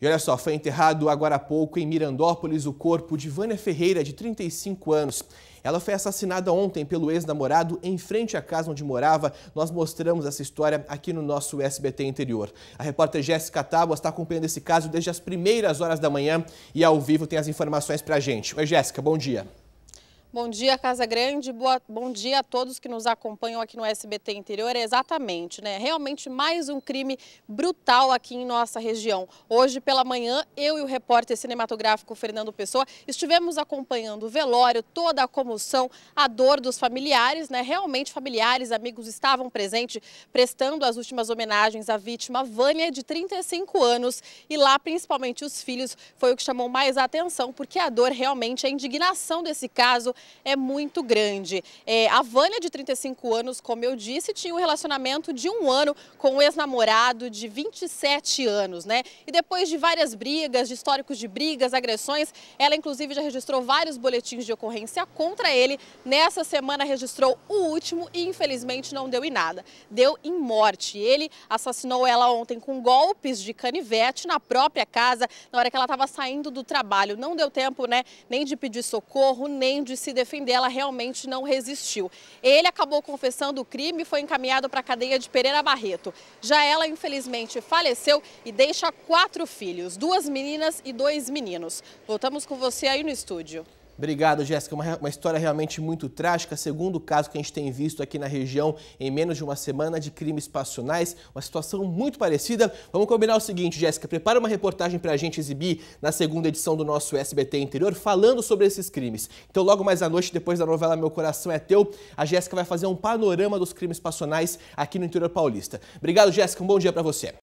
E olha só, foi enterrado agora há pouco em Mirandópolis o corpo de Vânia Ferreira, de 35 anos. Ela foi assassinada ontem pelo ex-namorado em frente à casa onde morava. Nós mostramos essa história aqui no nosso SBT Interior. A repórter Jéssica Tábua está acompanhando esse caso desde as primeiras horas da manhã e ao vivo tem as informações para a gente. Oi, Jéssica, bom dia. Bom dia, Casa Grande. Boa, bom dia a todos que nos acompanham aqui no SBT Interior. É exatamente, né? Realmente mais um crime brutal aqui em nossa região. Hoje pela manhã, eu e o repórter cinematográfico Fernando Pessoa estivemos acompanhando o velório, toda a comoção, a dor dos familiares, né? Realmente familiares, amigos estavam presentes, prestando as últimas homenagens à vítima Vânia, de 35 anos. E lá, principalmente os filhos, foi o que chamou mais a atenção, porque a dor realmente, a indignação desse caso é muito grande. É, a Vânia, de 35 anos, como eu disse, tinha um relacionamento de um ano com um ex-namorado de 27 anos, né? E depois de várias brigas, de históricos de brigas, agressões, ela inclusive já registrou vários boletins de ocorrência contra ele. Nessa semana registrou o último e infelizmente não deu em nada. Deu em morte. Ele assassinou ela ontem com golpes de canivete na própria casa, na hora que ela estava saindo do trabalho. Não deu tempo, né, nem de pedir socorro, nem de se se defender, ela realmente não resistiu. Ele acabou confessando o crime e foi encaminhado para a cadeia de Pereira Barreto. Já ela, infelizmente, faleceu e deixa quatro filhos, duas meninas e dois meninos. Voltamos com você aí no estúdio. Obrigado, Jéssica. Uma, uma, história realmente muito trágica. Segundo caso que a gente tem visto aqui na região em menos de uma semana de crimes passionais, uma situação muito parecida. Vamos combinar o seguinte, Jéssica, prepara uma reportagem para a gente exibir na segunda edição do nosso SBT Interior falando sobre esses crimes. Então, logo mais à noite, depois da novela Meu Coração é Teu, a Jéssica vai fazer um panorama dos crimes passionais aqui no interior paulista. Obrigado, Jéssica. Um bom dia para você.